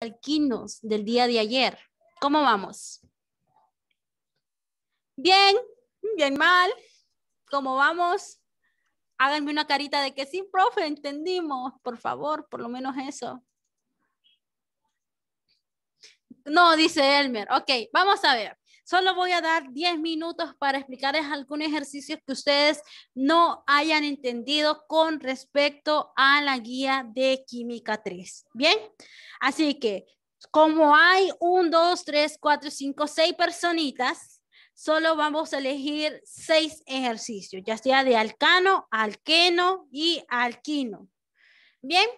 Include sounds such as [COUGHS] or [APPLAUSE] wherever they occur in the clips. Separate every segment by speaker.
Speaker 1: alquinos del día de ayer. ¿Cómo vamos? Bien, bien mal. ¿Cómo vamos? Háganme una carita de que sí, profe, entendimos, por favor, por lo menos eso. No, dice Elmer. Ok, vamos a ver. Solo voy a dar 10 minutos para explicarles algunos ejercicios que ustedes no hayan entendido con respecto a la guía de química 3. Bien, así que como hay 1, 2, 3, 4, 5, 6 personitas, solo vamos a elegir 6 ejercicios, ya sea de alcano, alqueno y alquino. Bien.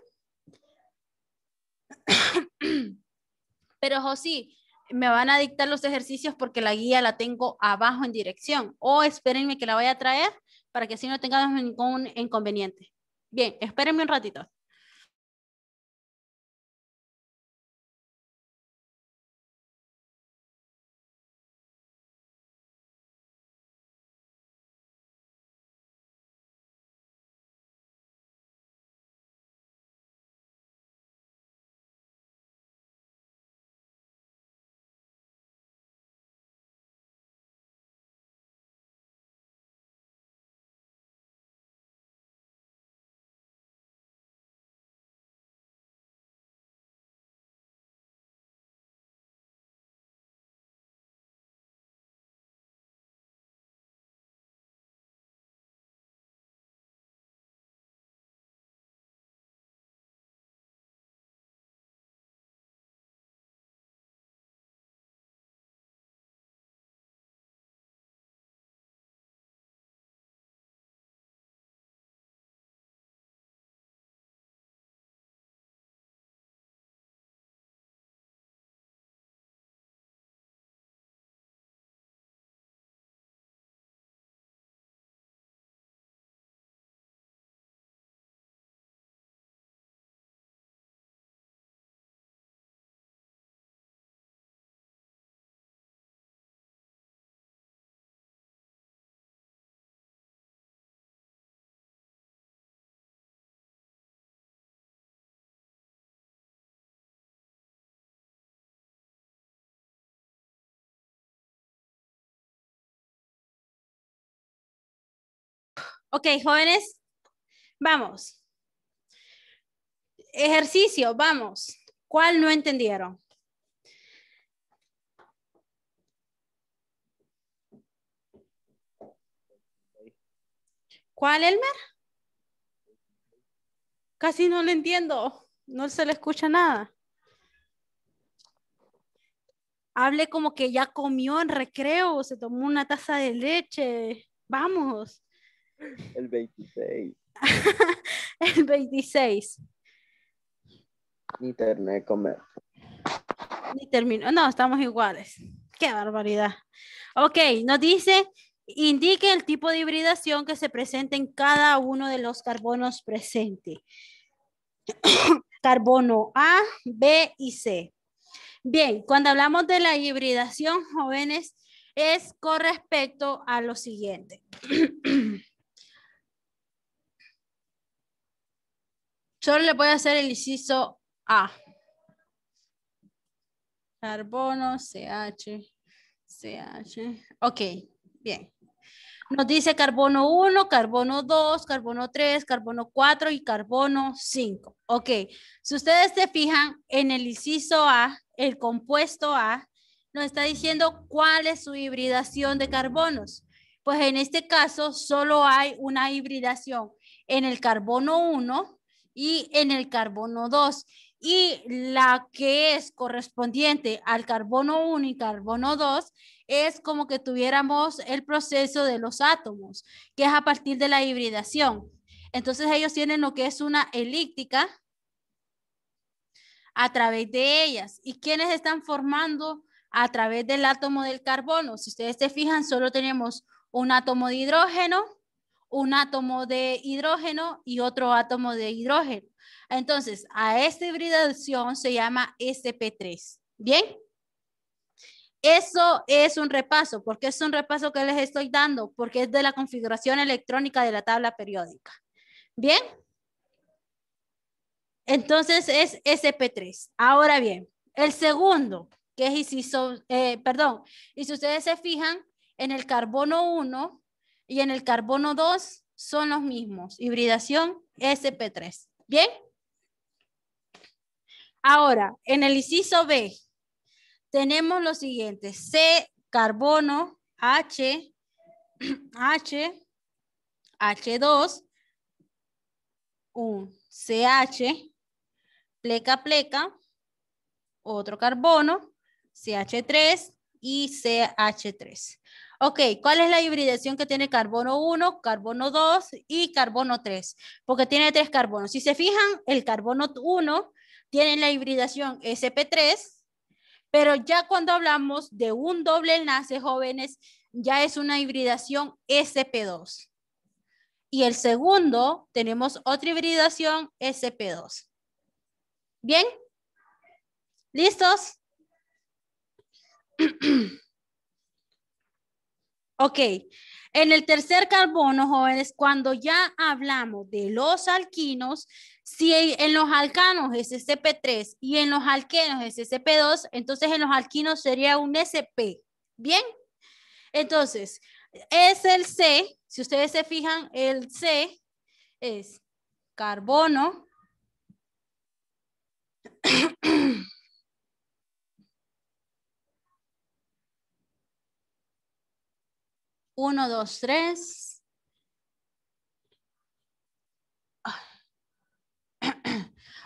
Speaker 1: [COUGHS] Pero José, me van a dictar los ejercicios porque la guía la tengo abajo en dirección o espérenme que la voy a traer para que así no tengamos ningún inconveniente. Bien, espérenme un ratito. Ok, jóvenes, vamos. Ejercicio, vamos. ¿Cuál no entendieron? ¿Cuál, Elmer? Casi no lo entiendo. No se le escucha nada. Hable como que ya comió en recreo, se tomó una taza de leche. Vamos. El 26. [LAUGHS] el 26. internet comer. Ni No, estamos iguales. Qué barbaridad. Ok, nos dice, indique el tipo de hibridación que se presenta en cada uno de los carbonos presentes. [COUGHS] Carbono A, B y C. Bien, cuando hablamos de la hibridación, jóvenes, es con respecto a lo siguiente. [COUGHS] Solo le voy a hacer el inciso A. Carbono, CH, CH. Ok, bien. Nos dice carbono 1, carbono 2, carbono 3, carbono 4 y carbono 5. Ok, si ustedes se fijan en el inciso A, el compuesto A, nos está diciendo cuál es su hibridación de carbonos. Pues en este caso solo hay una hibridación en el carbono 1 y en el carbono 2 y la que es correspondiente al carbono 1 y carbono 2 es como que tuviéramos el proceso de los átomos, que es a partir de la hibridación. Entonces ellos tienen lo que es una elíptica a través de ellas. ¿Y quiénes están formando a través del átomo del carbono? Si ustedes se fijan, solo tenemos un átomo de hidrógeno, un átomo de hidrógeno y otro átomo de hidrógeno. Entonces, a esta hibridación se llama SP3. ¿Bien? Eso es un repaso. porque es un repaso que les estoy dando? Porque es de la configuración electrónica de la tabla periódica. ¿Bien? Entonces es SP3. Ahora bien, el segundo, que es, eh, perdón, y si ustedes se fijan, en el carbono 1 y en el carbono 2 son los mismos, hibridación SP3. ¿Bien? Ahora, en el inciso B, tenemos lo siguiente, C, carbono, H, [CLEARS THROAT] H, H2, un CH, pleca, pleca, otro carbono, CH3 y CH3. Ok, ¿cuál es la hibridación que tiene carbono 1, carbono 2 y carbono 3? Porque tiene tres carbonos. Si se fijan, el carbono 1 tiene la hibridación SP3, pero ya cuando hablamos de un doble enlace, jóvenes, ya es una hibridación SP2. Y el segundo, tenemos otra hibridación SP2. ¿Bien? ¿Listos? [CLEARS THROAT] Ok, en el tercer carbono, jóvenes, cuando ya hablamos de los alquinos, si en los alcanos es SP3 y en los alquenos es SP2, entonces en los alquinos sería un SP. ¿Bien? Entonces, es el C, si ustedes se fijan, el C es carbono. [CLEARS THROAT] 1, 2, 3.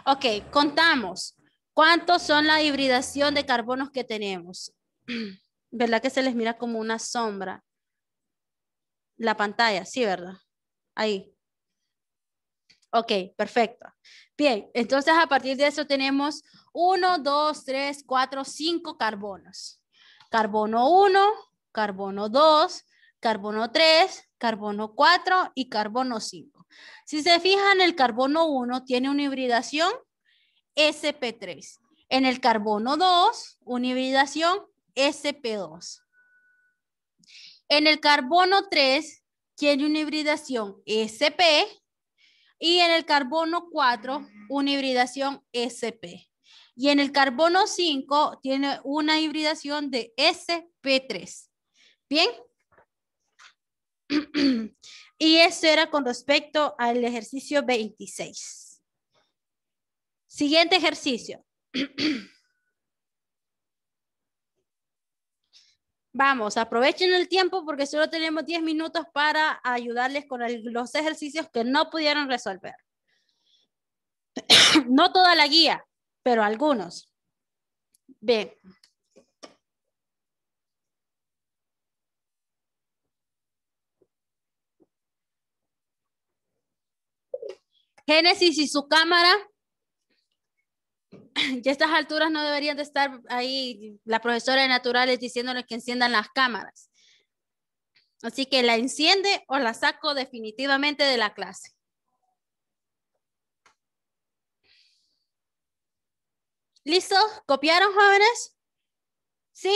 Speaker 1: Ok, contamos. ¿Cuántos son la hibridación de carbonos que tenemos? [CLEARS THROAT] ¿Verdad que se les mira como una sombra? La pantalla, sí, ¿verdad? Ahí. Ok, perfecto. Bien, entonces a partir de eso tenemos 1, 2, 3, 4, 5 carbonos. Carbono 1, carbono 2, carbono 3, carbono 4 y carbono 5. Si se fijan, el carbono 1 tiene una hibridación SP3. En el carbono 2, una hibridación SP2. En el carbono 3, tiene una hibridación SP. Y en el carbono 4, una hibridación SP. Y en el carbono 5, tiene una hibridación de SP3. Bien. [CLEARS THROAT] y eso era con respecto al ejercicio 26. Siguiente ejercicio. [CLEARS THROAT] Vamos, aprovechen el tiempo porque solo tenemos 10 minutos para ayudarles con los ejercicios que no pudieron resolver. [CLEARS THROAT] no toda la guía, pero algunos. Bien, Génesis y su cámara. [CLEARS THROAT] Ya a estas alturas no deberían de estar ahí la profesora de naturales diciéndoles que enciendan las cámaras. Así que la enciende o la saco definitivamente de la clase. ¿Listo? ¿Copiaron jóvenes? Sí.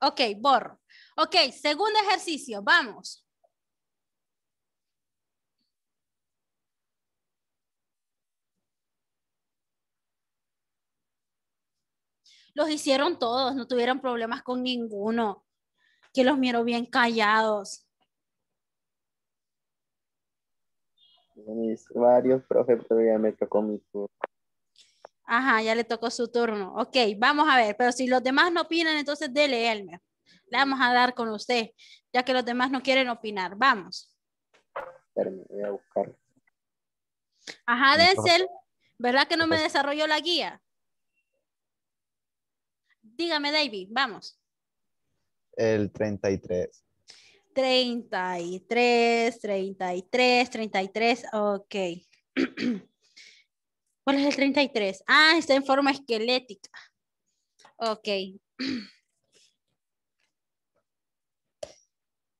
Speaker 1: Ok, borro. Ok, segundo ejercicio, vamos. los hicieron todos, no tuvieron problemas con ninguno, que los miro bien callados. varios profe, pero ya me tocó mi turno. Ajá, ya le tocó su turno. Ok, vamos a ver, pero si los demás no opinan, entonces dele, Elmer. Le vamos a dar con usted, ya que los demás no quieren opinar. Vamos. Espérame, voy a buscar. Ajá, Denzel, ¿verdad que no me desarrolló la guía? Dígame, David, vamos. El 33. 33, 33, 33, ok. [CLEARS THROAT] ¿Cuál es el 33? Ah, está en forma esquelética. Ok. [CLEARS THROAT]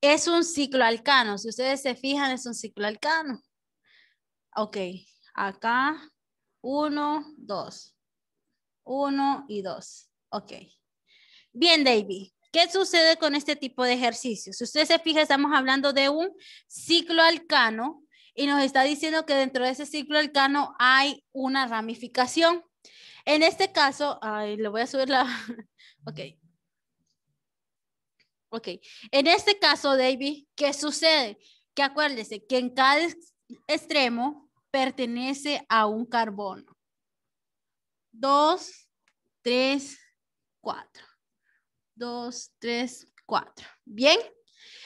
Speaker 1: Es un ciclo alcano Si ustedes se fijan, es un ciclo alcano Ok. Acá, Uno, dos. Uno y dos. Ok. Bien, David. ¿Qué sucede con este tipo de ejercicios? Si usted se fija, estamos hablando de un ciclo alcano y nos está diciendo que dentro de ese ciclo alcano hay una ramificación. En este caso, le voy a subir la... [LAUGHS] Ok. Ok. En este caso, David, ¿qué sucede? Que acuérdese que en cada extremo pertenece a un carbono. Dos, tres, cuatro. Dos, tres, cuatro. Bien.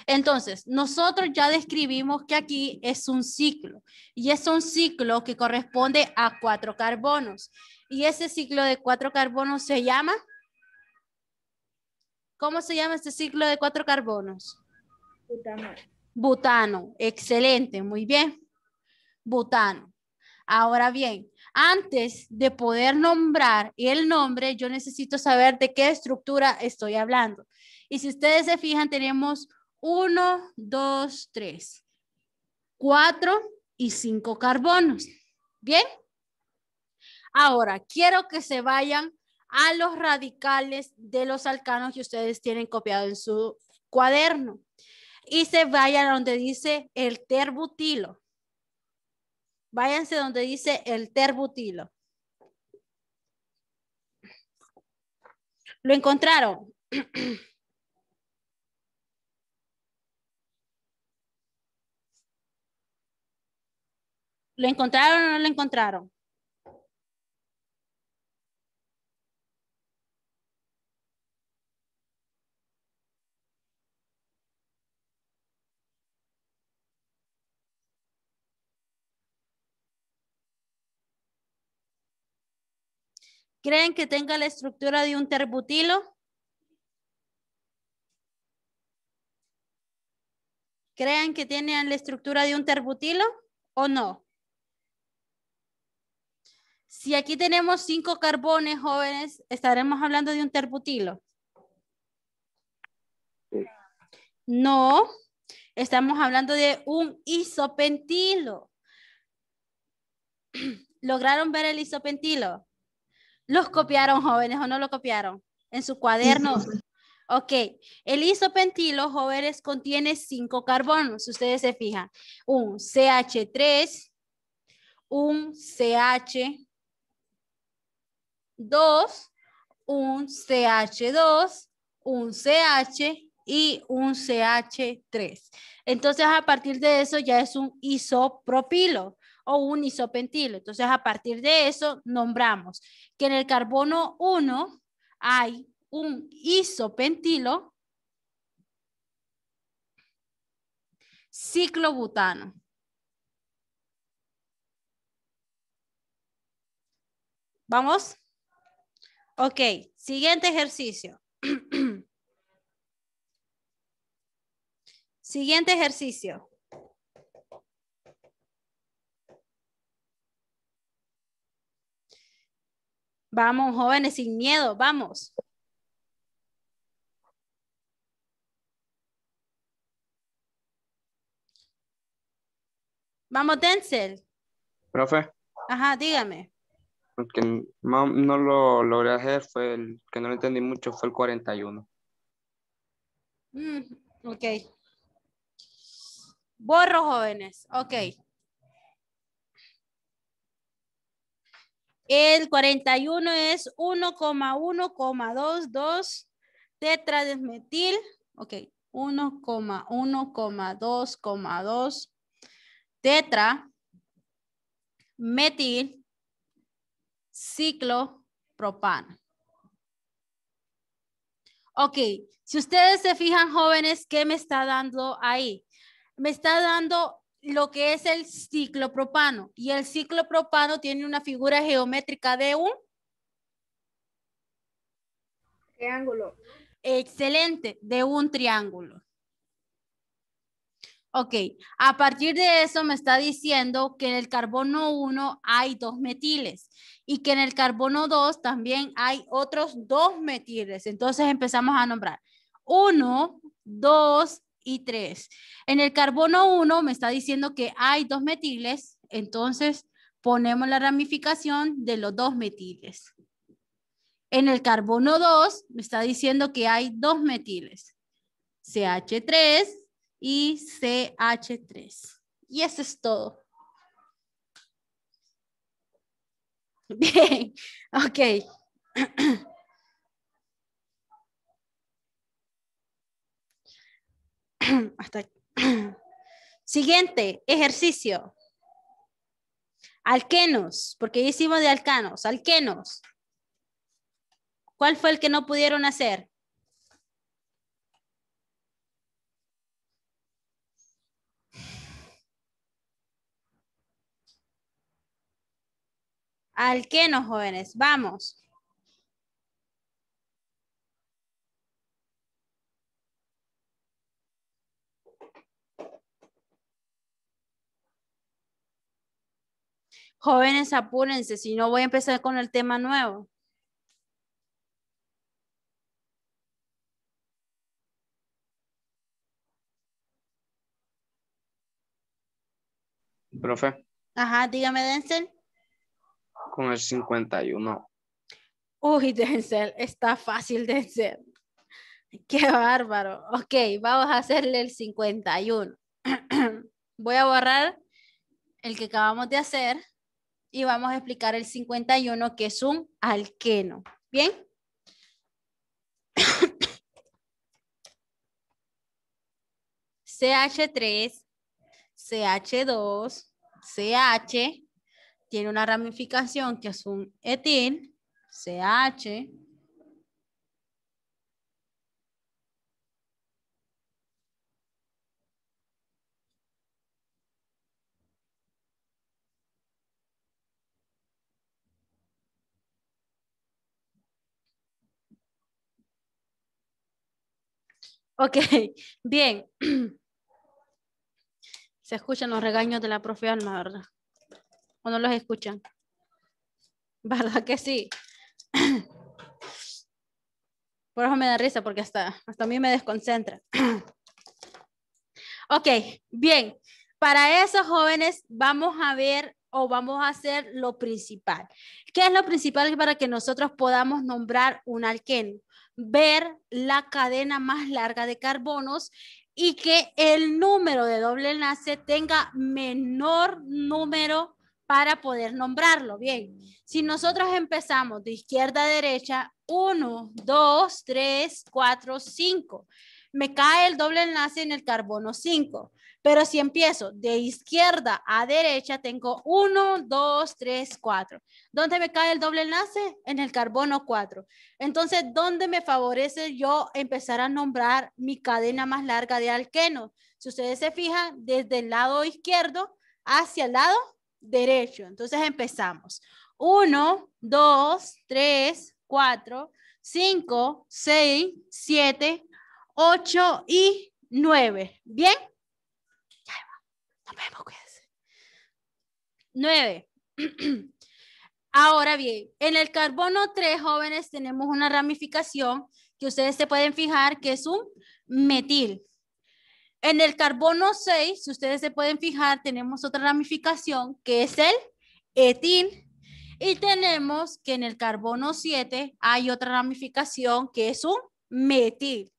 Speaker 1: Entonces, nosotros ya describimos que aquí es un ciclo y es un ciclo que corresponde a cuatro carbonos. Y ese ciclo de cuatro carbonos se llama, ¿cómo se llama este ciclo de cuatro carbonos? Butano. Butano, excelente, muy bien. Butano. Ahora bien, antes de poder nombrar el nombre, yo necesito saber de qué estructura estoy hablando. Y si ustedes se fijan, tenemos 1, 2, tres, 4 y 5 carbonos. ¿Bien? Ahora, quiero que se vayan a los radicales de los alcanos que ustedes tienen copiado en su cuaderno y se vayan a donde dice el terbutilo. Váyanse donde dice el terbutilo. Lo encontraron. [CLEARS THROAT] ¿Lo encontraron o no lo encontraron? ¿Creen que tenga la estructura de un terbutilo? ¿Creen que tienen la estructura de un terbutilo o no? Si aquí tenemos cinco carbones, jóvenes, estaremos hablando de un terbutilo. No, estamos hablando de un isopentilo. [CLEARS THROAT] ¿Lograron ver el isopentilo? ¿Los copiaron jóvenes o no lo copiaron? En su cuaderno. Ok, el isopentilo, jóvenes, contiene cinco carbonos, ustedes se fijan. Un CH3, un CH, 2, un CH2, un CH y un CH3. Entonces, a partir de eso ya es un isopropilo o un isopentilo. Entonces, a partir de eso, nombramos que en el carbono 1 hay un isopentilo ciclobutano. ¿Vamos? Ok, siguiente ejercicio. [CLEARS THROAT] siguiente ejercicio. Vamos, jóvenes, sin miedo, vamos. Vamos, Denzel. Profe. Ajá, dígame. Porque no, lo logré hacer fue el que no lo entendí mucho, fue el 41. Mm, ok. Borro, jóvenes. Ok. El 41 es 1,1,2,2 tetradesmetil, ok, 1,1,2,2 tetra metil ciclopropano. Ok, si ustedes se fijan jóvenes, ¿qué me está dando ahí? Me está dando lo que es el ciclopropano. Y el ciclopropano tiene una figura geométrica de un triángulo. Excelente, de un triángulo. Ok, a partir de eso me está diciendo que en el carbono 1 hay dos metiles y que en el carbono 2 también hay otros dos metiles. Entonces empezamos a nombrar 1, 2, y 3. En el carbono 1 me está diciendo que hay dos metiles, entonces ponemos la ramificación de los dos metiles. En el carbono 2 me está diciendo que hay dos metiles, CH3 y CH3. Y eso es todo. [LAUGHS] Bien, ok. [CLEARS THROAT] [CLEARS THROAT] Hasta... [CLEARS THROAT] Siguiente ejercicio. Alquenos, porque hicimos de alcanos, alquenos. ¿Cuál fue el que no pudieron hacer? Alquenos, jóvenes, vamos. Jóvenes, apúrense, si no voy a empezar con el tema nuevo. Profe. Ajá, dígame, Denzel. Con el 51. Uy, Denzel, está fácil, Denzel. Qué bárbaro. Ok, vamos a hacerle el 51. [CLEARS THROAT] Voy a borrar el que acabamos de hacer y vamos a explicar el 51 que es un alqueno. ¿Bien? CH3, CH2, CH, tiene una ramificación que es un etil, CH, Ok, [LAUGHS] bien. [CLEARS THROAT] Se escuchan los regaños de la profe Alma, ¿verdad? ¿O no los escuchan? [LAUGHS] ¿Verdad que sí? [CLEARS THROAT] Por eso me da risa, porque hasta, hasta a mí me desconcentra. [CLEARS THROAT] Ok, bien. Para esos jóvenes vamos a ver o vamos a hacer lo principal. ¿Qué es lo principal para que nosotros podamos nombrar un alqueno? ver la cadena más larga de carbonos y que el número de doble enlace tenga menor número para poder nombrarlo. Bien, si nosotros empezamos de izquierda a derecha, 1, 2, 3, 4, 5. Me cae el doble enlace en el carbono 5. Pero si empiezo de izquierda a derecha, tengo 1, 2, 3, 4. ¿Dónde me cae el doble enlace? En el carbono 4. Entonces, ¿dónde me favorece yo empezar a nombrar mi cadena más larga de alqueno? Si ustedes se fijan, desde el lado izquierdo hacia el lado derecho. Entonces empezamos. 1, 2, 3, 4, 5, 6, 7, 8 y 9. ¿Bien? Nueve. [CLEARS THROAT] Ahora bien, en el carbono 3, jóvenes, tenemos una ramificación que ustedes se pueden fijar que es un metil. En el carbono 6, si ustedes se pueden fijar, tenemos otra ramificación que es el etil. Y tenemos que en el carbono 7 hay otra ramificación que es un metil.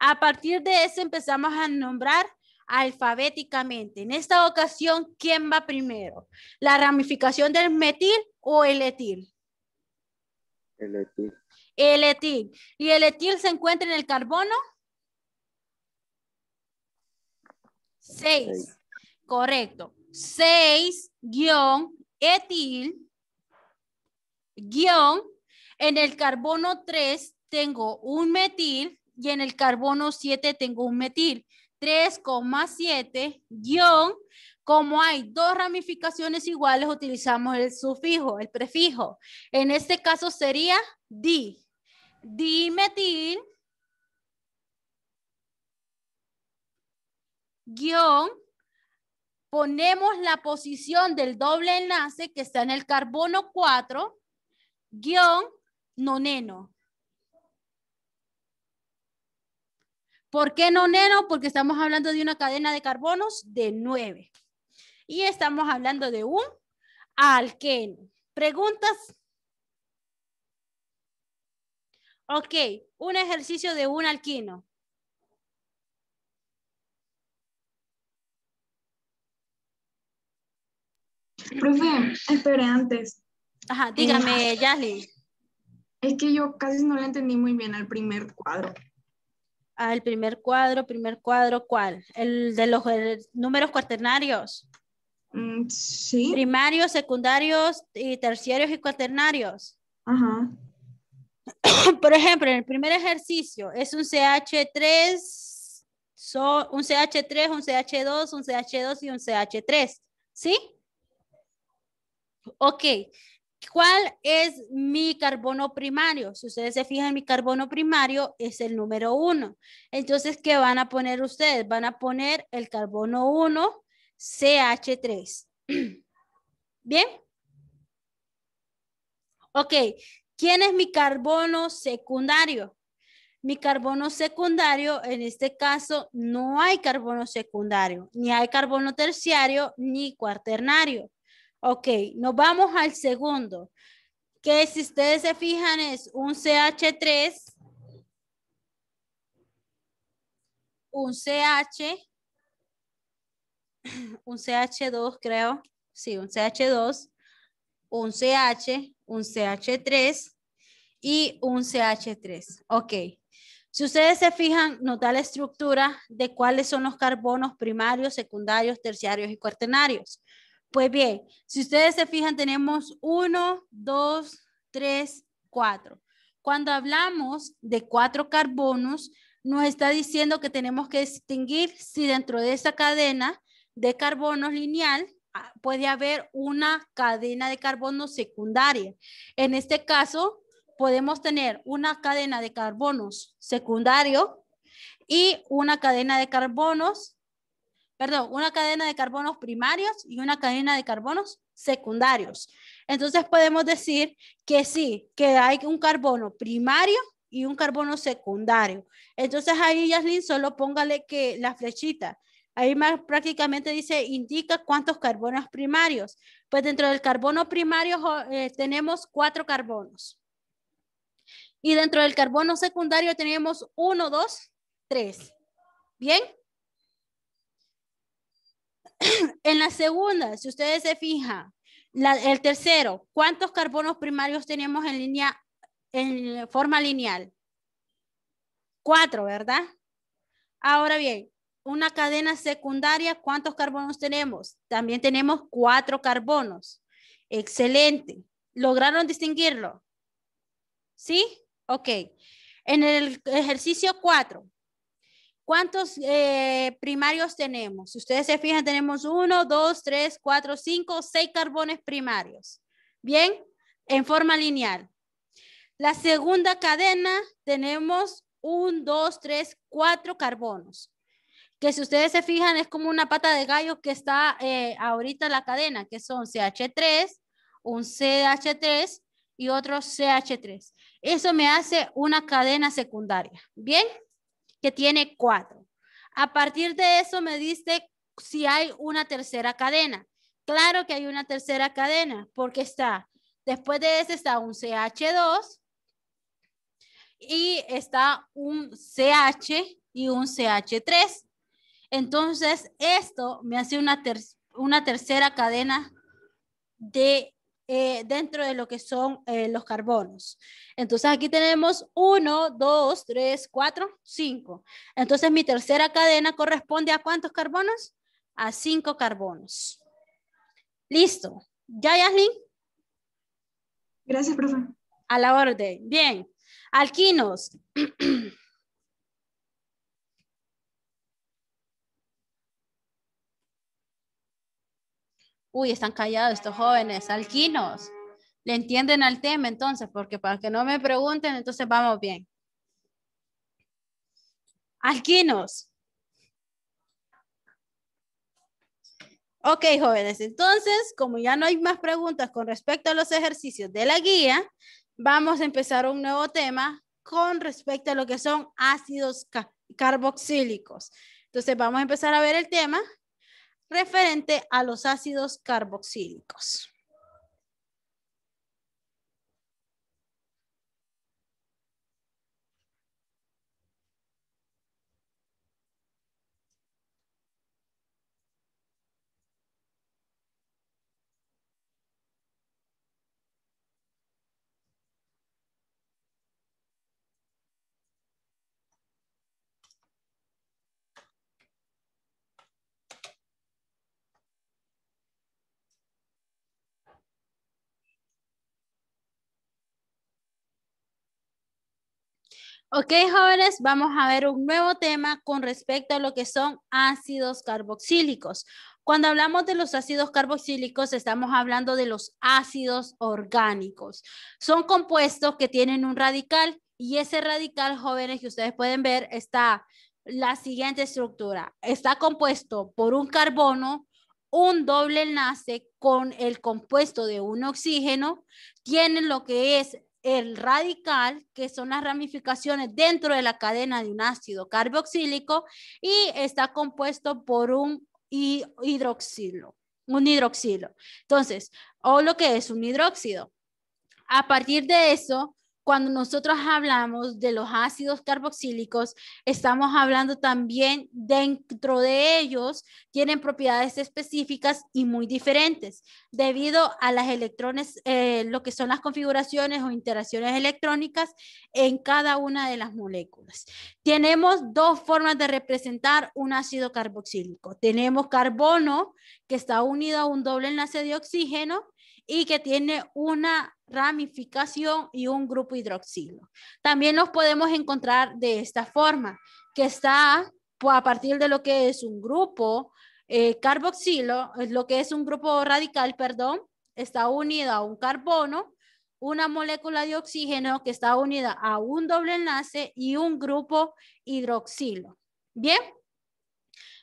Speaker 1: A partir de eso empezamos a nombrar alfabéticamente. En esta ocasión, ¿quién va primero? ¿La ramificación del metil o el etil? El etil. El etil. ¿Y el etil se encuentra en el carbono? Seis. Correcto. 6 guión etil guión en el carbono 3 tengo un metil y en el carbono 7 tengo un metil. 3,7 guión, como hay dos ramificaciones iguales, utilizamos el sufijo, el prefijo. En este caso sería di. Dimetil guión, ponemos la posición del doble enlace que está en el carbono 4, guión noneno. ¿Por qué no neno? Porque estamos hablando de una cadena de carbonos de 9. Y estamos hablando de un alqueno. ¿Preguntas? Ok, un ejercicio de un alquino. Profe, espere antes. Ajá, dígame, eh, Es que yo casi no lo entendí muy bien al primer cuadro el primer cuadro, primer cuadro, ¿cuál? El de los números cuaternarios. Mm, sí. Primarios, secundarios, y terciarios y cuaternarios. Ajá. [COUGHS] Por ejemplo, en el primer ejercicio es un CH3, un CH3, un CH2, un CH2 y un CH3. ¿Sí? Ok, ¿Cuál es mi carbono primario? Si ustedes se fijan, mi carbono primario es el número 1. Entonces, ¿qué van a poner ustedes? Van a poner el carbono 1, CH3. [CLEARS THROAT] ¿Bien? Ok, ¿quién es mi carbono secundario? Mi carbono secundario, en este caso, no hay carbono secundario, ni hay carbono terciario, ni cuaternario. Ok, nos vamos al segundo, que si ustedes se fijan es un CH3, un CH, [CLEARS THROAT] un CH2 creo, sí, un CH2, un CH, un CH3 y un CH3. Ok, si ustedes se fijan, nos da la estructura de cuáles son los carbonos primarios, secundarios, terciarios y cuaternarios. Pues bien, si ustedes se fijan, tenemos uno, dos, tres, cuatro. Cuando hablamos de cuatro carbonos, nos está diciendo que tenemos que distinguir si dentro de esa cadena de carbonos lineal ah, puede haber una cadena de carbonos secundaria. En este caso, podemos tener una cadena de carbonos secundario y una cadena de carbonos perdón, una cadena de carbonos primarios y una cadena de carbonos secundarios. Entonces podemos decir que sí, que hay un carbono primario y un carbono secundario. Entonces ahí, Yaslin, solo póngale que la flechita. Ahí más prácticamente dice, indica cuántos carbonos primarios. Pues dentro del carbono primario eh, tenemos cuatro carbonos. Y dentro del carbono secundario tenemos uno, dos, tres. ¿Bien? [CLEARS THROAT] En la segunda, si ustedes se fijan, el tercero, ¿cuántos carbonos primarios tenemos en línea, en forma lineal? Cuatro, ¿verdad? Ahora bien, una cadena secundaria, ¿cuántos carbonos tenemos? También tenemos cuatro carbonos. Excelente. ¿Lograron distinguirlo? ¿Sí? Ok. En el ejercicio cuatro. ¿Cuántos eh, primarios tenemos? Si ustedes se fijan, tenemos uno, dos, tres, cuatro, cinco, seis carbones primarios. Bien, en forma lineal. La segunda cadena tenemos un, dos, tres, cuatro carbonos. Que si ustedes se fijan, es como una pata de gallo que está eh, ahorita en la cadena, que son CH3, un CH3 y otro CH3. Eso me hace una cadena secundaria. Bien que tiene cuatro. A partir de eso me diste si hay una tercera cadena. Claro que hay una tercera cadena porque está, después de ese está un CH2 y está un CH y un CH3. Entonces, esto me hace una, una tercera cadena de eh, dentro de lo que son eh, los carbonos. Entonces aquí tenemos 1, 2, 3, 4, 5. Entonces mi tercera cadena corresponde a cuántos carbonos? A 5 carbonos. Listo. ¿Ya, Yaslin? Gracias, profe. A la orden. Bien. Alquinos. [CLEARS THROAT] uy, están callados estos jóvenes, alquinos, le entienden al tema entonces, porque para que no me pregunten, entonces vamos bien. Alquinos. Ok, jóvenes, entonces, como ya no hay más preguntas con respecto a los ejercicios de la guía, vamos a empezar un nuevo tema con respecto a lo que son ácidos carboxílicos. Entonces, vamos a empezar a ver el tema referente a los ácidos carboxílicos. Ok, jóvenes, vamos a ver un nuevo tema con respecto a lo que son ácidos carboxílicos. Cuando hablamos de los ácidos carboxílicos, estamos hablando de los ácidos orgánicos. Son compuestos que tienen un radical y ese radical, jóvenes, que ustedes pueden ver, está la siguiente estructura. Está compuesto por un carbono, un doble enlace con el compuesto de un oxígeno, tiene lo que es el radical, que son las ramificaciones dentro de la cadena de un ácido carboxílico, y está compuesto por un hidroxilo, un hidroxilo. Entonces, o lo que es un hidróxido. A partir de eso, cuando nosotros hablamos de los ácidos carboxílicos, estamos hablando también dentro de ellos, tienen propiedades específicas y muy diferentes debido a las electrones, eh, lo que son las configuraciones o interacciones electrónicas en cada una de las moléculas. Tenemos dos formas de representar un ácido carboxílico. Tenemos carbono que está unido a un doble enlace de oxígeno y que tiene una ramificación y un grupo hidroxilo. También los podemos encontrar de esta forma, que está a partir de lo que es un grupo eh, carboxilo, lo que es un grupo radical, perdón, está unido a un carbono, una molécula de oxígeno que está unida a un doble enlace y un grupo hidroxilo. Bien,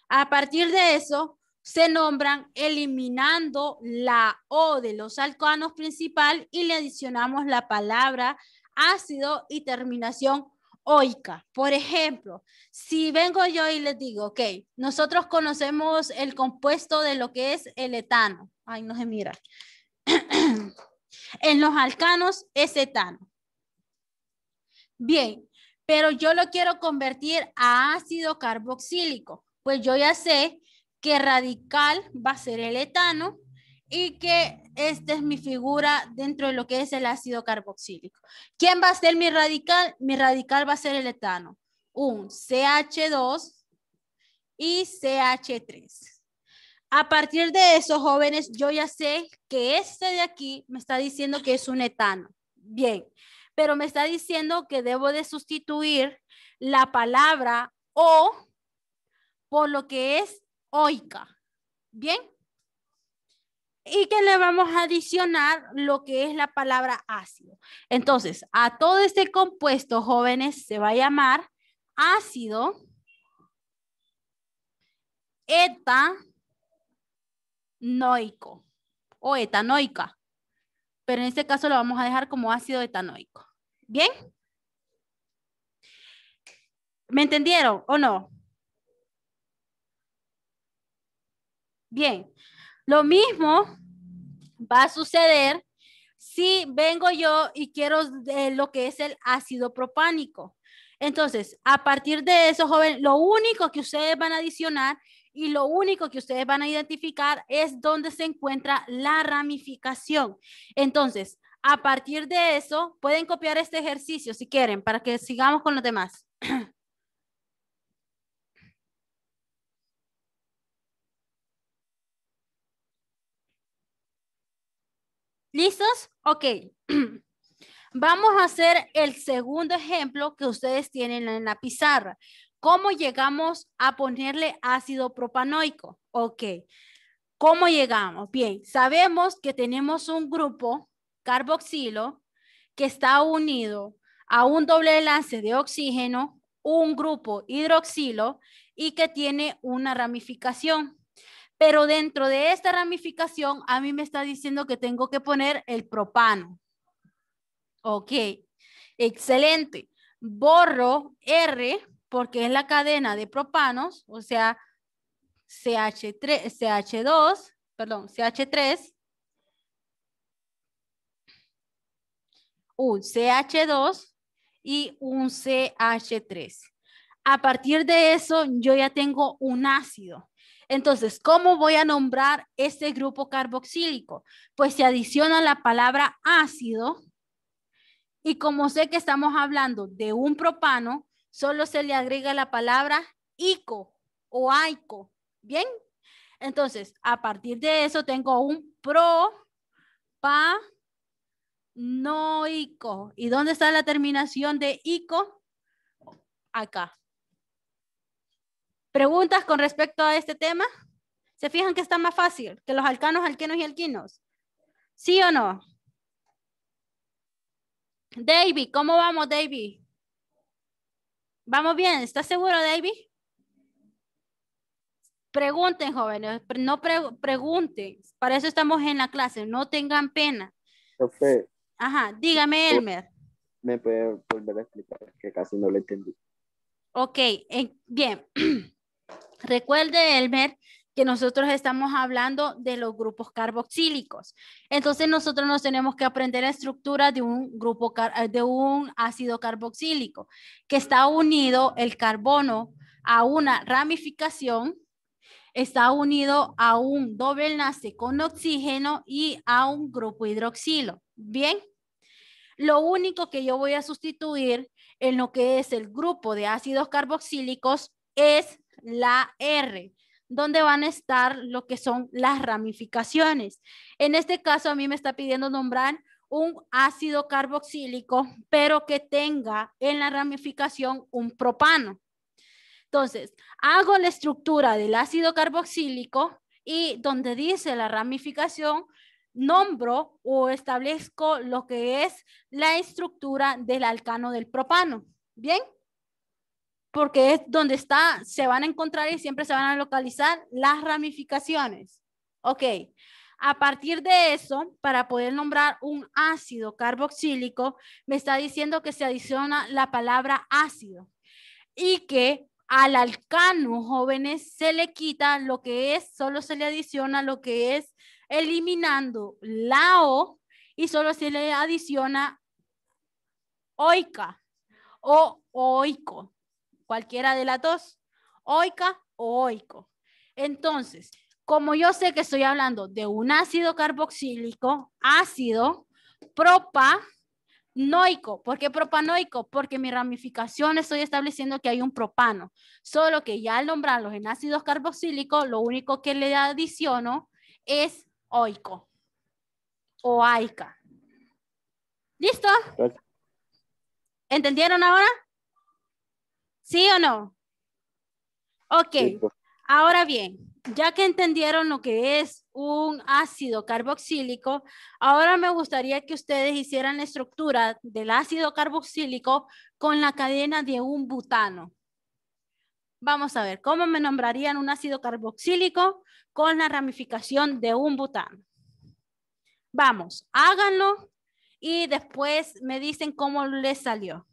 Speaker 1: a partir de eso, se nombran eliminando la O de los alcanos principal y le adicionamos la palabra ácido y terminación oica. Por ejemplo, si vengo yo y les digo, ok, nosotros conocemos el compuesto de lo que es el etano. Ay, no se mira. [CLEARS THROAT] en los alcanos es etano. Bien, pero yo lo quiero convertir a ácido carboxílico. Pues yo ya sé qué radical va a ser el etano y que esta es mi figura dentro de lo que es el ácido carboxílico. ¿Quién va a ser mi radical? Mi radical va a ser el etano. Un CH2 y CH3. A partir de eso, jóvenes, yo ya sé que este de aquí me está diciendo que es un etano. Bien, pero me está diciendo que debo de sustituir la palabra O por lo que es oica. ¿Bien? Y que le vamos a adicionar lo que es la palabra ácido. Entonces, a todo este compuesto, jóvenes, se va a llamar ácido etanoico o etanoica. Pero en este caso lo vamos a dejar como ácido etanoico. ¿Bien? ¿Me entendieron o no? Bien, lo mismo va a suceder si vengo yo y quiero lo que es el ácido propánico. Entonces, a partir de eso, joven, lo único que ustedes van a adicionar y lo único que ustedes van a identificar es dónde se encuentra la ramificación. Entonces, a partir de eso, pueden copiar este ejercicio si quieren para que sigamos con los demás. [CLEARS THROAT] ¿Listos? Ok. [CLEARS THROAT] Vamos a hacer el segundo ejemplo que ustedes tienen en la pizarra. ¿Cómo llegamos a ponerle ácido propanoico? Ok. ¿Cómo llegamos? Bien, sabemos que tenemos un grupo carboxilo que está unido a un doble enlace de oxígeno, un grupo hidroxilo y que tiene una ramificación. Pero dentro de esta ramificación, a mí me está diciendo que tengo que poner el propano. Ok, excelente. Borro R porque es la cadena de propanos, o sea, CH3, CH2, perdón, CH3, un CH2 y un CH3. A partir de eso, yo ya tengo un ácido. Entonces, ¿cómo voy a nombrar este grupo carboxílico? Pues se adiciona la palabra ácido y como sé que estamos hablando de un propano, solo se le agrega la palabra ico o aico, ¿bien? Entonces, a partir de eso tengo un propanoico. ¿Y dónde está la terminación de ico? Acá. ¿Preguntas con respecto a este tema? ¿Se fijan que está más fácil que los alcanos, alquenos y alquinos? ¿Sí o no? David, ¿cómo vamos, David? ¿Vamos bien? ¿Estás seguro, David? Pregunten, jóvenes, no pregunten. Para eso estamos en la clase, no tengan pena. Ajá, dígame, Elmer. ¿Me puede volver a explicar? Que casi no lo entendí. Ok, bien. [CLEARS THROAT] Recuerde, Elmer, que nosotros estamos hablando de los grupos carboxílicos. Entonces nosotros nos tenemos que aprender la estructura de un grupo eh, de un ácido carboxílico que está unido el carbono a una ramificación, está unido a un doble enlace con oxígeno y a un grupo hidroxilo. Bien. Lo único que yo voy a sustituir en lo que es el grupo de ácidos carboxílicos es la R, donde van a estar lo que son las ramificaciones. En este caso, a mí me está pidiendo nombrar un ácido carboxílico, pero que tenga en la ramificación un propano. Entonces, hago la estructura del ácido carboxílico y donde dice la ramificación, nombro o establezco lo que es la estructura del alcano del propano. ¿Bien? porque es donde está, se van a encontrar y siempre se van a localizar las ramificaciones. Ok, a partir de eso, para poder nombrar un ácido carboxílico, me está diciendo que se adiciona la palabra ácido y que al alcano, jóvenes, se le quita lo que es, solo se le adiciona lo que es eliminando la O y solo se le adiciona oica o oico cualquiera de las dos, oica o oico. Entonces, como yo sé que estoy hablando de un ácido carboxílico, ácido, propanoico. ¿Por qué propanoico? Porque mi ramificación estoy estableciendo que hay un propano. Solo que ya al nombrarlos en ácidos carboxílicos, lo único que le adiciono es oico o aica. ¿Listo? ¿Entendieron ahora? ¿Sí o no? Ok, ahora bien, ya que entendieron lo que es un ácido carboxílico, ahora me gustaría que ustedes hicieran la estructura del ácido carboxílico con la cadena de un butano. Vamos a ver, ¿cómo me nombrarían un ácido carboxílico con la ramificación de un butano? Vamos, háganlo y después me dicen cómo les salió.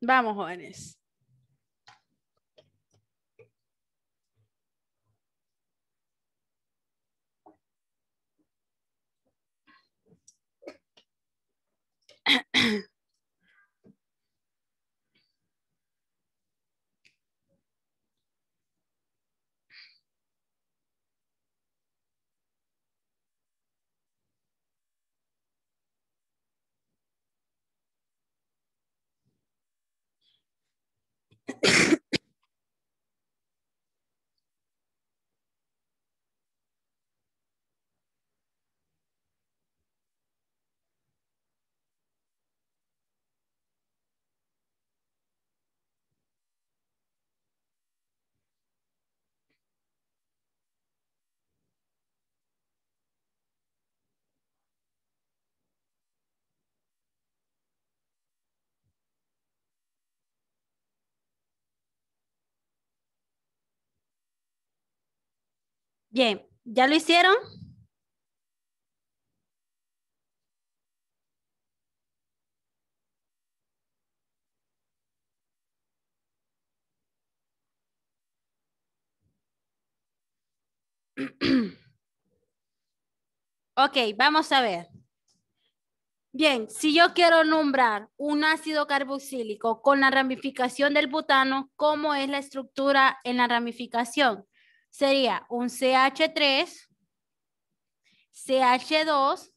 Speaker 1: Vamos, jóvenes. [CLEARS THROAT] Bien, ¿ya lo hicieron? [CLEARS THROAT] Ok, vamos a ver. Bien, si yo quiero nombrar un ácido carboxílico con la ramificación del butano, ¿cómo es la estructura en la ramificación? sería un CH3, CH2,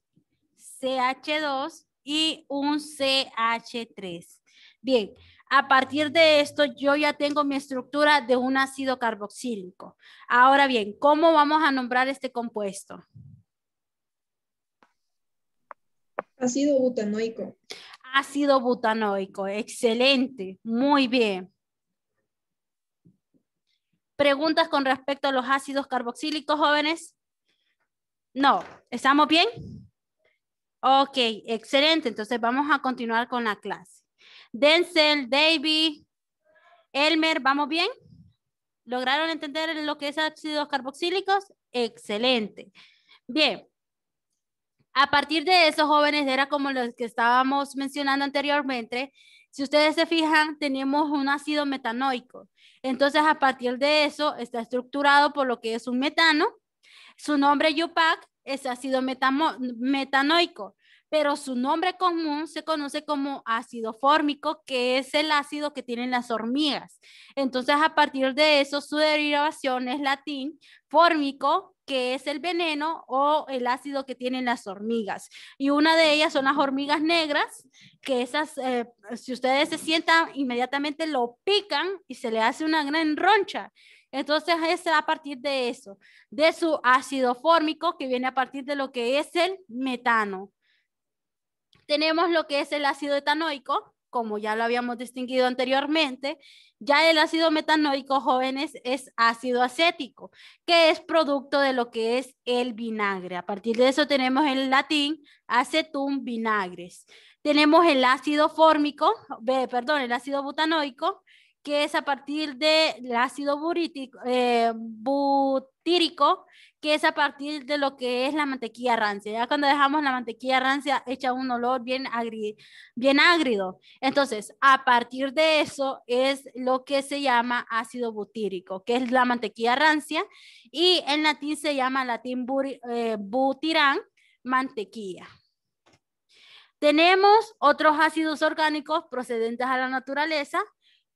Speaker 1: CH2 y un CH3. Bien, a partir de esto yo ya tengo mi estructura de un ácido carboxílico. Ahora bien, ¿cómo vamos a nombrar este compuesto? Ácido butanoico. Ácido butanoico, excelente, muy bien. ¿Preguntas con respecto a los ácidos carboxílicos, jóvenes? No. ¿Estamos bien? Ok, excelente. Entonces vamos a continuar con la clase. Denzel, David, Elmer, ¿vamos bien? ¿Lograron entender lo que es ácidos carboxílicos? Excelente. Bien. A partir de eso, jóvenes, era como los que estábamos mencionando anteriormente. Si ustedes se fijan, tenemos un ácido metanoico. Entonces, a partir de eso, está estructurado por lo que es un metano. Su nombre Yupac es ácido metanoico, pero su nombre común se conoce como ácido fórmico, que es el ácido que tienen las hormigas. Entonces, a partir de eso, su derivación es latín fórmico, que es el veneno o el ácido que tienen las hormigas. Y una de ellas son las hormigas negras, que esas, eh, si ustedes se sientan, inmediatamente lo pican y se le hace una gran roncha. Entonces es a partir de eso, de su ácido fórmico que viene a partir de lo que es el metano. Tenemos lo que es el ácido etanoico, como ya lo habíamos distinguido anteriormente, ya el ácido metanoico, jóvenes, es ácido acético, que es producto de lo que es el vinagre. A partir de eso tenemos en latín acetum vinagres. Tenemos el ácido fórmico, perdón, el ácido butanoico, que es a partir del ácido eh, butírico, que es a partir de lo que es la mantequilla rancia. Ya cuando dejamos la mantequilla rancia, echa un olor bien, agri bien Entonces, a partir de eso es lo que se llama ácido butírico, que es la mantequilla rancia, y en latín se llama latín eh, butirán, mantequilla. Tenemos otros ácidos orgánicos procedentes a la naturaleza,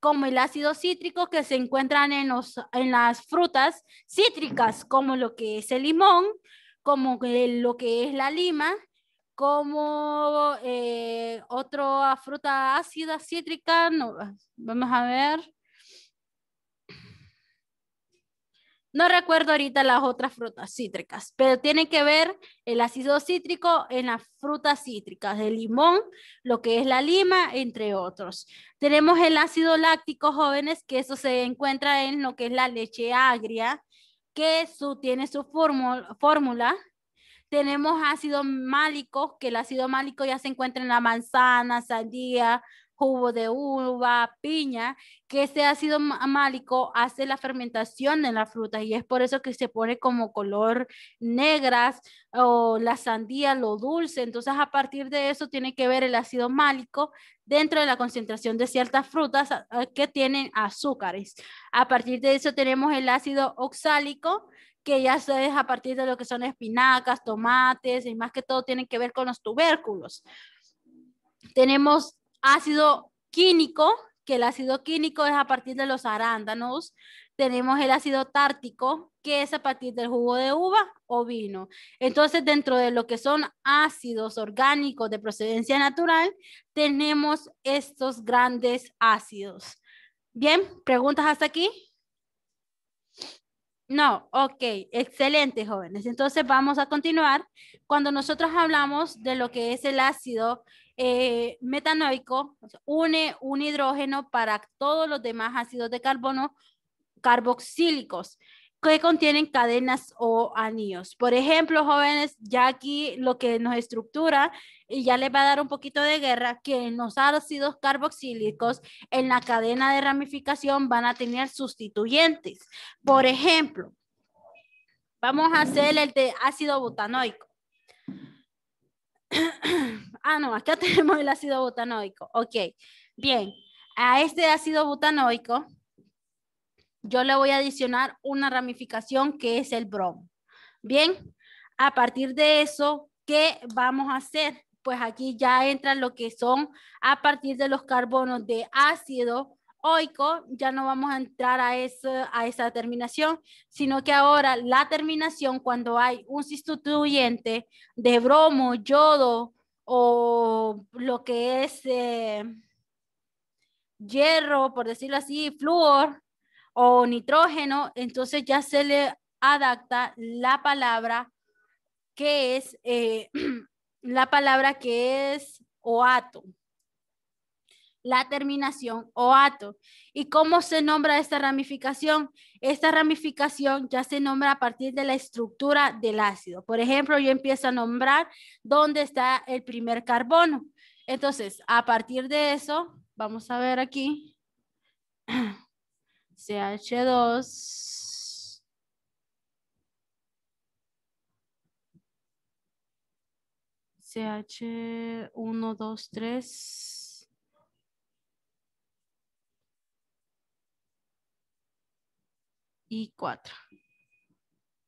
Speaker 1: como el ácido cítrico que se encuentran en, los, en las frutas cítricas, como lo que es el limón, como lo que es la lima, como eh, otra fruta ácida cítrica, vamos a ver, No recuerdo ahorita las otras frutas cítricas, pero tiene que ver el ácido cítrico en las frutas cítricas, el limón, lo que es la lima, entre otros. Tenemos el ácido láctico, jóvenes, que eso se encuentra en lo que es la leche agria, que su, tiene su fórmula. Tenemos ácido málico, que el ácido málico ya se encuentra en la manzana, sandía, jugo de uva, piña, que ese ácido málico hace la fermentación en la fruta y es por eso que se pone como color negras o la sandía, lo dulce. Entonces, a partir de eso tiene que ver el ácido málico dentro de la concentración de ciertas frutas que tienen azúcares. A partir de eso tenemos el ácido oxálico, que ya es a partir de lo que son espinacas, tomates y más que todo tienen que ver con los tubérculos. Tenemos ácido químico que el ácido químico es a partir de los arándanos. Tenemos el ácido tártico, que es a partir del jugo de uva o vino. Entonces, dentro de lo que son ácidos orgánicos de procedencia natural, tenemos estos grandes ácidos. Bien, ¿preguntas hasta aquí? No, ok, excelente jóvenes. Entonces vamos a continuar. Cuando nosotros hablamos de lo que es el ácido eh, metanoico, une un hidrógeno para todos los demás ácidos de carbono carboxílicos que contienen cadenas o anillos. Por ejemplo, jóvenes, ya aquí lo que nos estructura y ya les va a dar un poquito de guerra, que en los ácidos carboxílicos en la cadena de ramificación van a tener sustituyentes. Por ejemplo, vamos a hacer el de ácido butanoico. [COUGHS] ah, no, acá [LAUGHS] tenemos el ácido butanoico. Ok, bien. A este ácido butanoico yo le voy a adicionar una ramificación que es el bromo. Bien, a partir de eso, ¿qué vamos a hacer? Pues aquí ya entra lo que son a partir de los carbonos de ácido oico, ya no vamos a entrar a, esa, a esa terminación, sino que ahora la terminación, cuando hay un sustituyente de bromo, yodo o lo que es eh, hierro, por decirlo así, flúor o nitrógeno, entonces ya se le adapta la palabra que es eh, [CLEARS THROAT] la palabra que es oato la terminación o ato ¿Y cómo se nombra esta ramificación? Esta ramificación ya se nombra a partir de la estructura del ácido. Por ejemplo, yo empiezo a nombrar dónde está el primer carbono. Entonces, a partir de eso, vamos a ver aquí, CH2, CH1, 2, 3, 4.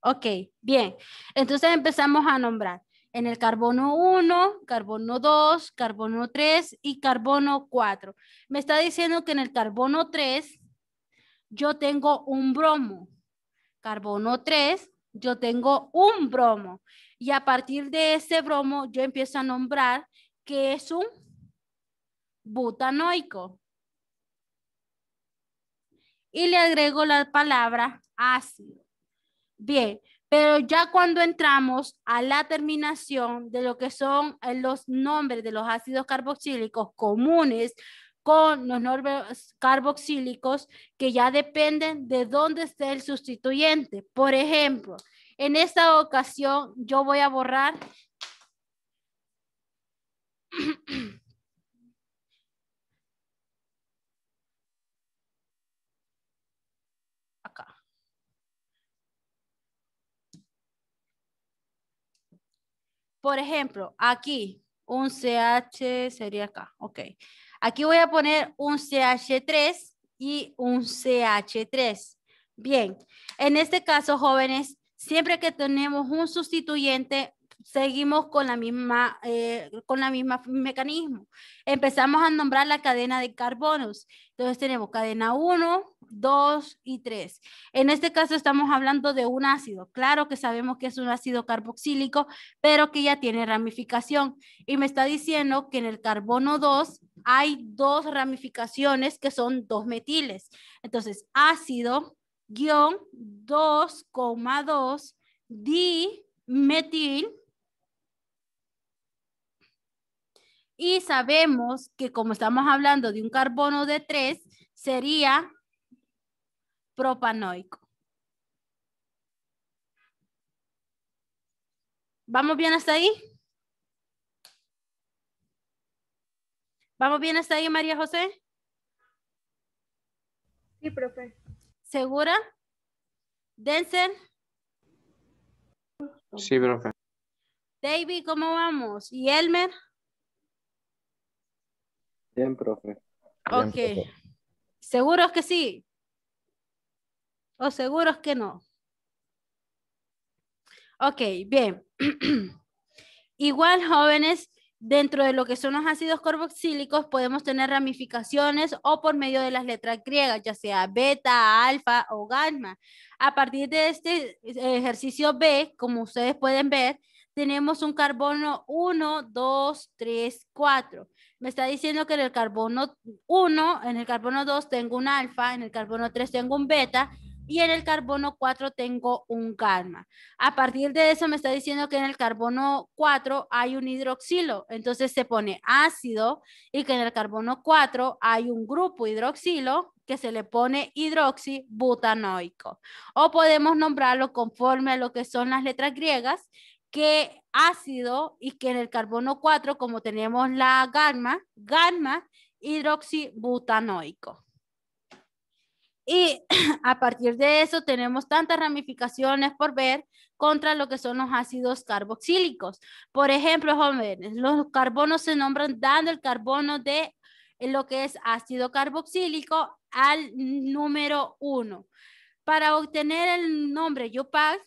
Speaker 1: Ok, bien. Entonces empezamos a nombrar. En el carbono 1, carbono 2, carbono 3 y carbono 4. Me está diciendo que en el carbono 3 yo tengo un bromo. Carbono 3, yo tengo un bromo. Y a partir de ese bromo yo empiezo a nombrar que es un butanoico y le agrego la palabra ácido. Bien, pero ya cuando entramos a la terminación de lo que son eh, los nombres de los ácidos carboxílicos comunes con los nombres carboxílicos que ya dependen de dónde esté el sustituyente. Por ejemplo, en esta ocasión yo voy a borrar [CLEARS THROAT] Por ejemplo, aquí un CH sería acá, ok. Aquí voy a poner un CH3 y un CH3. Bien, en este caso, jóvenes, siempre que tenemos un sustituyente, seguimos con la misma, eh, con la misma mecanismo. Empezamos a nombrar la cadena de carbonos. Entonces tenemos cadena 1, 2 y 3. En este caso estamos hablando de un ácido. Claro que sabemos que es un ácido carboxílico, pero que ya tiene ramificación. Y me está diciendo que en el carbono 2 hay dos ramificaciones que son dos metiles. Entonces, ácido guión 2,2 dimetil y sabemos que como estamos hablando de un carbono de 3, sería propanoico. ¿Vamos bien hasta ahí? ¿Vamos bien hasta ahí, María José? Sí, profe. ¿Segura? ¿Denzel? Sí, profe. David, ¿cómo vamos? ¿Y Elmer? Bien, profe. Ok. seguro ¿Seguros que sí? ¿O seguros que no? Ok, bien. [CLEARS THROAT] Igual, jóvenes, dentro de lo que son los ácidos carboxílicos podemos tener ramificaciones o por medio de las letras griegas, ya sea beta, alfa o gamma. A partir de este ejercicio B, como ustedes pueden ver, tenemos un carbono 1, 2, 3, 4. Me está diciendo que en el carbono 1, en el carbono 2 tengo un alfa, en el carbono 3 tengo un beta, y en el carbono 4 tengo un gamma. A partir de eso me está diciendo que en el carbono 4 hay un hidroxilo, entonces se pone ácido y que en el carbono 4 hay un grupo hidroxilo que se le pone hidroxibutanoico. O podemos nombrarlo conforme a lo que son las letras griegas, que ácido y que en el carbono 4, como tenemos la gamma, gamma hidroxibutanoico. Y [CLEARS THROAT] a partir de eso tenemos tantas ramificaciones por ver contra lo que son los ácidos carboxílicos. Por ejemplo, jóvenes, los carbonos se nombran dando el carbono de lo que es ácido carboxílico al número uno. Para obtener el nombre Yopag,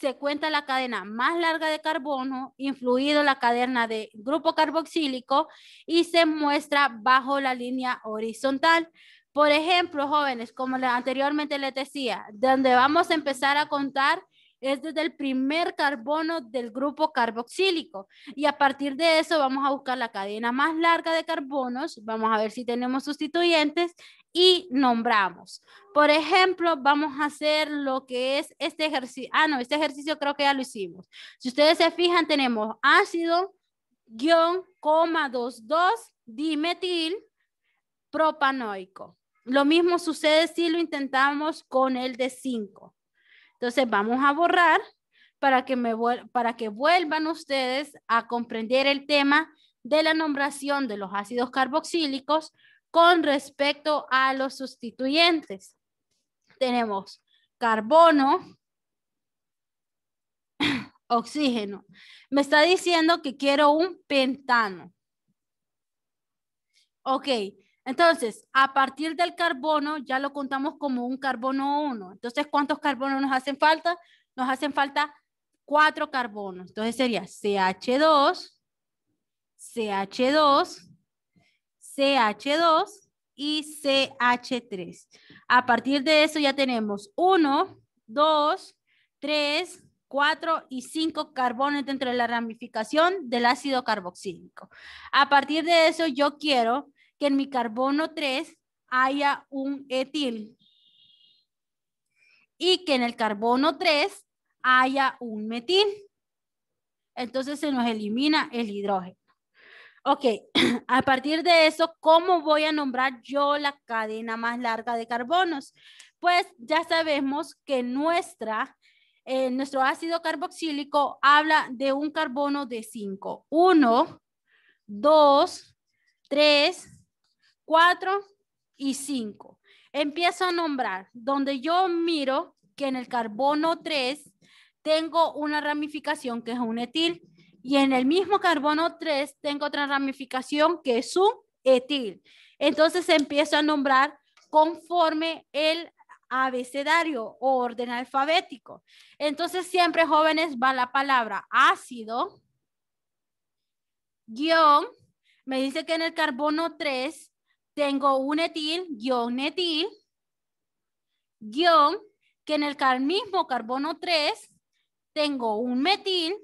Speaker 1: se cuenta la cadena más larga de carbono, influido la cadena de grupo carboxílico, y se muestra bajo la línea horizontal. Por ejemplo, jóvenes, como anteriormente les decía, donde vamos a empezar a contar es desde el primer carbono del grupo carboxílico. Y a partir de eso vamos a buscar la cadena más larga de carbonos, vamos a ver si tenemos sustituyentes y nombramos. Por ejemplo, vamos a hacer lo que es este ejercicio. Ah, no, este ejercicio creo que ya lo hicimos. Si ustedes se fijan, tenemos ácido, guión, coma, 2,2, dimetil, propanoico. Lo mismo sucede si lo intentamos con el de 5. Entonces vamos a borrar para que, para que vuelvan ustedes a comprender el tema de la nombración de los ácidos carboxílicos con respecto a los sustituyentes. Tenemos carbono, [COUGHS] oxígeno. Me está diciendo que quiero un pentano. Ok, entonces, a partir del carbono ya lo contamos como un carbono 1. Entonces, ¿cuántos carbonos nos hacen falta? Nos hacen falta cuatro carbonos. Entonces sería CH2, CH2, CH2 y CH3. A partir de eso ya tenemos 1, 2, 3, 4 y 5 carbonos dentro de la ramificación del ácido carboxílico. A partir de eso yo quiero que en mi carbono 3 haya un etil y que en el carbono 3 haya un metil. Entonces se nos elimina el hidrógeno. Ok, [CLEARS THROAT] a partir de eso, ¿cómo voy a nombrar yo la cadena más larga de carbonos? Pues ya sabemos que nuestra, eh, nuestro ácido carboxílico habla de un carbono de 5. 1, 2, 3, 4 y 5. Empiezo a nombrar donde yo miro que en el carbono 3 tengo una ramificación que es un etil y en el mismo carbono 3 tengo otra ramificación que es un etil. Entonces empiezo a nombrar conforme el abecedario o orden alfabético. Entonces siempre jóvenes va la palabra ácido, guión, me dice que en el carbono 3 tengo un etil, guión etil, guión, que en el mismo carbono 3 tengo un metil,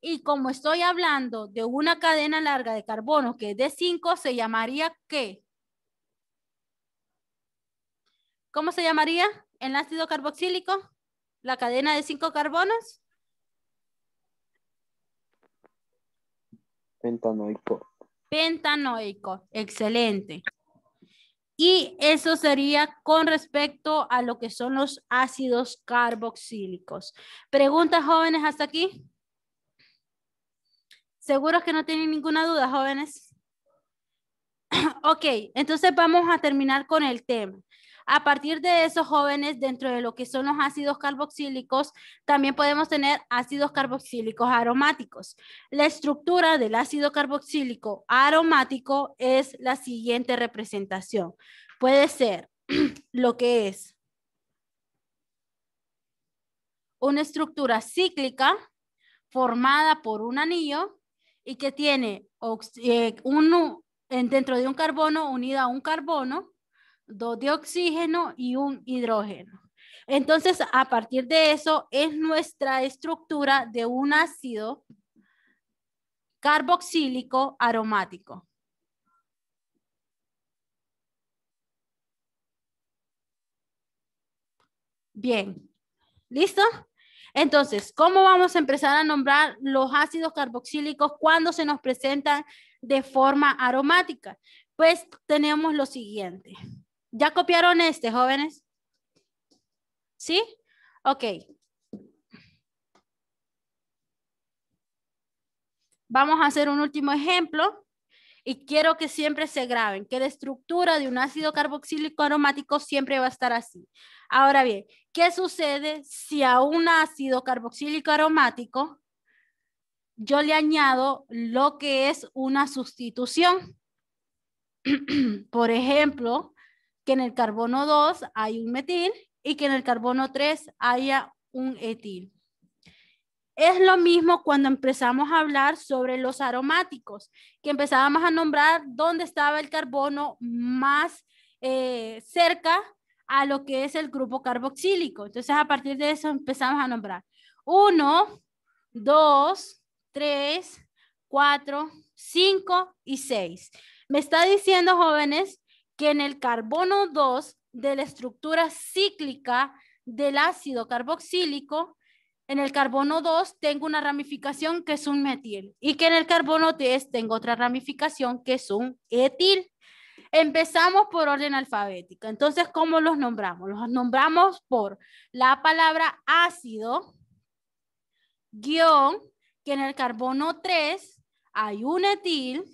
Speaker 1: y como estoy hablando de una cadena larga de carbono que es de 5, se llamaría ¿qué? ¿Cómo se llamaría el ácido carboxílico? ¿La cadena de 5 carbonos? Pentanoico pentanoico. Excelente. Y eso sería con respecto a lo que son los ácidos carboxílicos. ¿Preguntas jóvenes hasta aquí? ¿Seguros que no tienen ninguna duda, jóvenes? [CLEARS THROAT] Ok, entonces vamos a terminar con el tema. A partir de esos jóvenes, dentro de lo que son los ácidos carboxílicos, también podemos tener ácidos carboxílicos aromáticos. La estructura del ácido carboxílico aromático es la siguiente representación. Puede ser [CLEARS THROAT] lo que es una estructura cíclica formada por un anillo y que tiene eh, un, dentro de un carbono unido a un carbono dos de oxígeno y un hidrógeno. Entonces, a partir de eso, es nuestra estructura de un ácido carboxílico aromático. Bien, ¿listo? Entonces, ¿cómo vamos a empezar a nombrar los ácidos carboxílicos cuando se nos presentan de forma aromática? Pues tenemos lo siguiente. ¿Ya copiaron este, jóvenes? ¿Sí? Ok. Vamos a hacer un último ejemplo y quiero que siempre se graben, que la estructura de un ácido carboxílico aromático siempre va a estar así. Ahora bien, ¿qué sucede si a un ácido carboxílico aromático yo le añado lo que es una sustitución? [CLEARS THROAT] Por ejemplo, que en el carbono 2 hay un metil y que en el carbono 3 haya un etil. Es lo mismo cuando empezamos a hablar sobre los aromáticos, que empezábamos a nombrar dónde estaba el carbono más eh, cerca a lo que es el grupo carboxílico. Entonces, a partir de eso empezamos a nombrar 1, 2, 3, 4, 5 y 6. Me está diciendo, jóvenes, que en el carbono 2 de la estructura cíclica del ácido carboxílico, en el carbono 2 tengo una ramificación que es un metil y que en el carbono 3 tengo otra ramificación que es un etil. Empezamos por orden alfabético. Entonces, ¿cómo los nombramos? Los nombramos por la palabra ácido, guión, que en el carbono 3 hay un etil,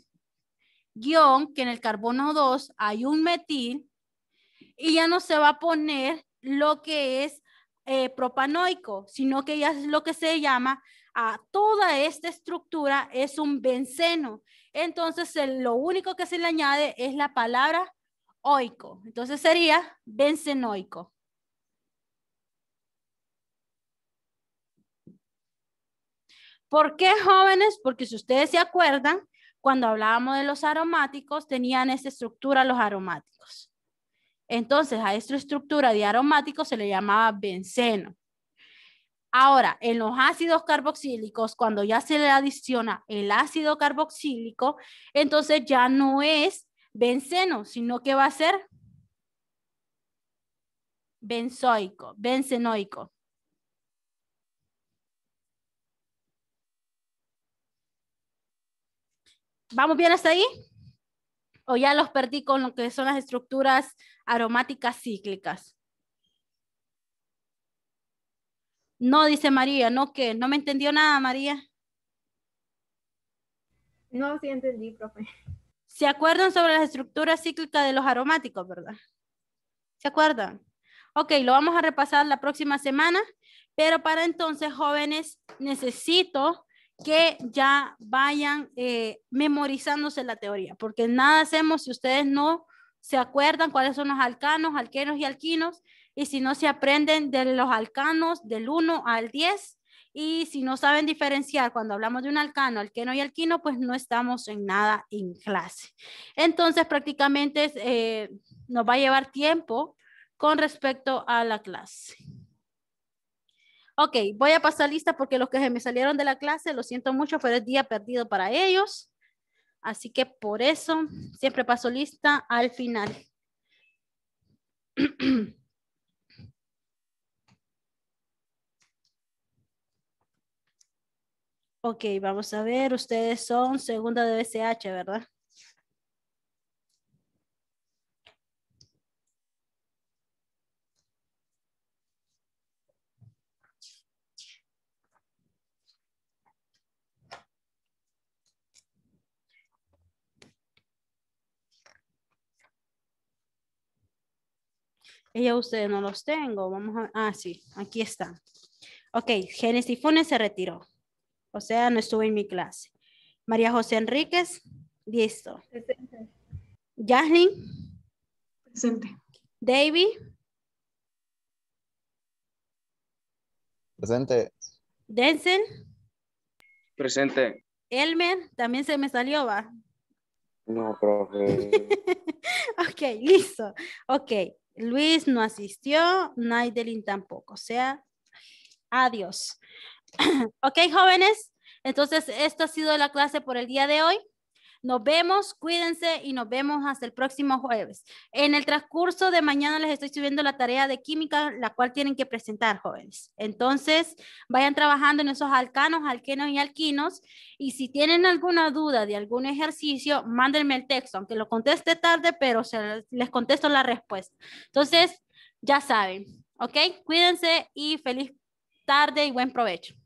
Speaker 1: guión que en el carbono 2 hay un metil y ya no se va a poner lo que es eh, propanoico, sino que ya es lo que se llama a toda esta estructura es un benceno. Entonces, lo único que se le añade es la palabra oico. Entonces sería bencenoico. ¿Por qué jóvenes? Porque si ustedes se acuerdan, cuando hablábamos de los aromáticos, tenían esta estructura los aromáticos. Entonces, a esta estructura de aromáticos se le llamaba benceno. Ahora, en los ácidos carboxílicos, cuando ya se le adiciona el ácido carboxílico, entonces ya no es benceno, sino que va a ser benzoico, benzenoico. ¿Vamos bien hasta ahí? ¿O ya los perdí con lo que son las estructuras aromáticas cíclicas? No, dice María, no que, no me entendió nada, María. No, sí entendí, profe. ¿Se acuerdan sobre las estructuras cíclicas de los aromáticos, verdad? ¿Se acuerdan? Ok, lo vamos a repasar la próxima semana, pero para entonces, jóvenes, necesito que ya vayan eh, memorizándose la teoría, porque nada hacemos si ustedes no se acuerdan cuáles son los alcanos, alquenos y alquinos, y si no se aprenden de los alcanos del 1 al 10, y si no saben diferenciar cuando hablamos de un alcano, alqueno y alquino, pues no estamos en nada en clase. Entonces prácticamente eh, nos va a llevar tiempo con respecto a la clase. Ok, voy a pasar lista porque los que se me salieron de la clase, lo siento mucho, fue es día perdido para ellos. Así que por eso siempre paso lista al final. [CLEARS THROAT] ok, vamos a ver, ustedes son segunda de BCH, ¿verdad? Ella, ustedes no los tengo. Vamos a, ah, sí, aquí está. Ok, Genesis Funes se retiró. O sea, no estuvo en mi clase. María José Enríquez, listo. Presente. Presente. David. Presente. Denzel. Presente. Elmer, también se me salió, va. No, profe. [LAUGHS] ok, listo. Ok, Luis no asistió, Naidelin tampoco, o sea, adiós. [CLEARS THROAT] ok, jóvenes, entonces esta ha sido la clase por el día de hoy. Nos vemos, cuídense y nos vemos hasta el próximo jueves. En el transcurso de mañana les estoy subiendo la tarea de química, la cual tienen que presentar, jóvenes. Entonces, vayan trabajando en esos alcanos, alquenos y alquinos. Y si tienen alguna duda de algún ejercicio, mándenme el texto, aunque lo conteste tarde, pero les contesto la respuesta. Entonces, ya saben, ¿ok? Cuídense y feliz tarde y buen provecho.